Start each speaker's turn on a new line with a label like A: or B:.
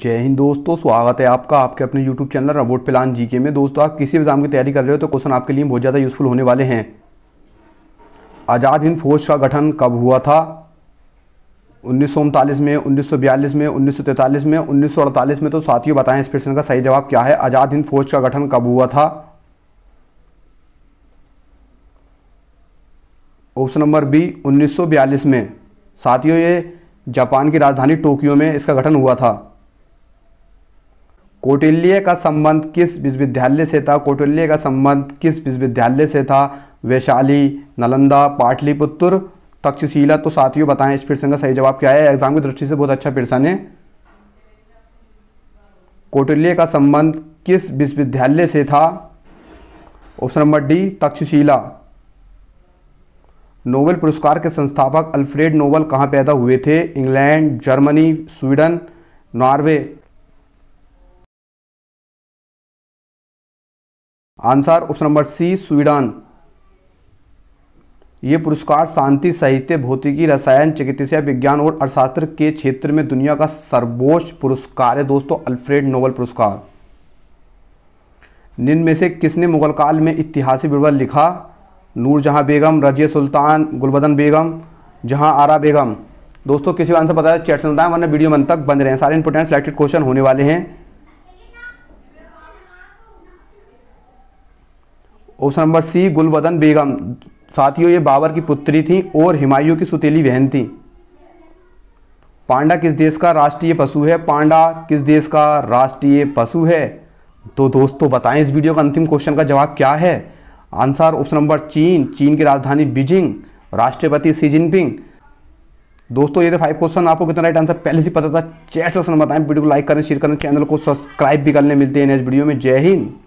A: जय हिंद दोस्तों स्वागत है आपका आपके अपने YouTube channel robot plan GK में दोस्तों आप किसी एग्जाम की तैयारी कर रहे हो तो क्वेश्चन आपके लिए बहुत ज़्यादा यूजफुल होने वाले हैं आज़ाद हिंद फौज का गठन कब हुआ था उन्नीस में उन्नीस में उन्नीस में उन्नीस में तो साथियों बताएं इस प्रश्न का सही जवाब क्या है आज़ाद हिंद फौज का गठन कब हुआ था ऑप्शन नंबर बी 1942 में साथियों ये जापान की राजधानी टोक्यो में इसका गठन हुआ था कौटिल्य का संबंध किस विश्वविद्यालय से था कौटिल्य का संबंध किस विश्वविद्यालय से था वैशाली नालंदा पाटलिपुत्र तक्षशिला तो साथियों बताएं इस प्रश्न का सही जवाब क्या है एग्जाम की दृष्टि से बहुत अच्छा प्रश्न है कौटिल्य का संबंध किस विश्वविद्यालय से था option number D Takshashila Nobel पुरस्कार के संस्थापक अल्फ्रेड नोबल कहाँ पैदा हुए थे England Germany Sweden Norway answer option number C Sweden ये पुरस्कार शांति साहित्य भौतिकी रसायन चिकित्सा विज्ञान और अर्थशास्त्र के क्षेत्र में दुनिया का सर्वोच्च पुरस्कार है दोस्तों अल्फ्रेड नोबल पुरस्कार निम्न में से किसने मुगल काल में इतिहासिक विवरण लिखा नूरजहां बेगम रजिय सुल्तान गुलबदन बेगम जहां आरा बेगम दोस्तों किसी आंसर बताया चैट सुनता है वरना वीडियो मन तक बंद रहे हैं सारे इंपोर्टेंट सिलेक्टेड क्वेश्चन होने वाले हैं ऑप्शन नंबर सी गुलवदन बेगम साथियों ये बाबर की पुत्री थी और हिमायू की सुतीली बहन थी पांडा किस देश का राष्ट्रीय पशु है पांडा किस देश का राष्ट्रीय पशु है तो दोस्तों बताएं इस वीडियो का अंतिम क्वेश्चन का जवाब क्या है आंसर ऑप्शन नंबर चीन चीन की राजधानी बीजिंग राष्ट्रपति सी जिनपिंग दोस्तों ये थे फाइव क्वेश्चन आपको कितना राइट आंसर पहले से पता था चैट सेशन बताएं वीडियो को लाइक करें शेयर करें चैनल को सब्सक्राइब भी करने मिलते हैं नेक्स्ट वीडियो में जय हिंद